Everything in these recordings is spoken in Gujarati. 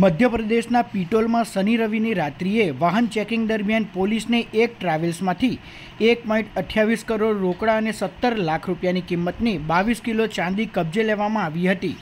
મધ્યપ્રદેશના પિટોલમાં શનિ રવિની રાત્રિએ વાહન ચેકિંગ દરમિયાન પોલીસને એક ટ્રાવેલ્સમાંથી એક પોઈન્ટ અઠ્યાવીસ કરોડ રોકડા અને સત્તર લાખ રૂપિયાની કિંમતની બાવીસ કિલો ચાંદી કબજે લેવામાં આવી હતી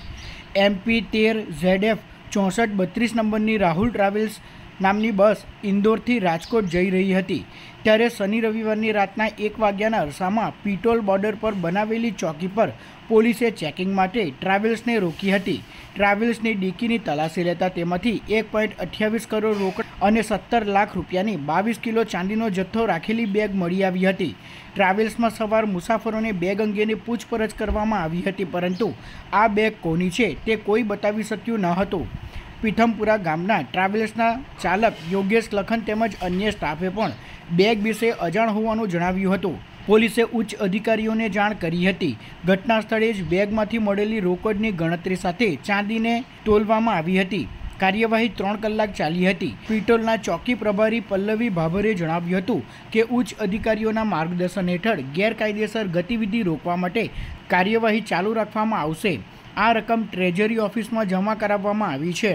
એમપી તેર ઝેડ એફ ચોસઠ બત્રીસ નંબરની રાહુલ ટ્રાવેલ્સ નામની બસ ઇન્દોરથી રાજકોટ જઈ રહી હતી ત્યારે શનિ રવિવારની રાતના એક વાગ્યાના અરસામાં પિટોલ બોર્ડર પર બનાવેલી ચોકી પર પોલીસે ચેકિંગ માટે ટ્રાવેલ્સને રોકી હતી ટ્રાવેલ્સની ડીકીની તલાશી લેતા તેમાંથી એક પોઈન્ટ અઠ્યાવીસ કરોડ રોકડ અને સત્તર લાખ રૂપિયાની બાવીસ કિલો ચાંદીનો જથ્થો રાખેલી બેગ મળી આવી હતી ટ્રાવેલ્સમાં સવાર મુસાફરોને બેગ અંગેની પૂછપરછ કરવામાં આવી હતી પરંતુ આ બેગ કોની છે તે કોઈ બતાવી શક્યું ન હતું પીઠમપુરા ગામના ટ્રાવેલ્સના ચાલક યોગેશ લખન તેમજ અન્ય સ્ટાફે પણ બેગ વિશે અજાણ હોવાનું જણાવ્યું હતું પોલીસે ઉચ્ચ અધિકારીઓને જાણ કરી હતી ઘટના સ્થળે જ બેગમાંથી મળેલી રોકડની ગણતરી સાથે ચાંદીને તોલવામાં આવી હતી કાર્યવાહી ત્રણ કલાક ચાલી હતી પિટોલના ચોકી પ્રભારી પલ્લવી ભાભરે જણાવ્યું હતું કે ઉચ્ચ અધિકારીઓના માર્ગદર્શન હેઠળ ગેરકાયદેસર ગતિવિધિ રોકવા માટે કાર્યવાહી ચાલુ રાખવામાં આવશે આ રકમ ટ્રેજરી ઓફિસમાં જમા કરાવવામાં આવી છે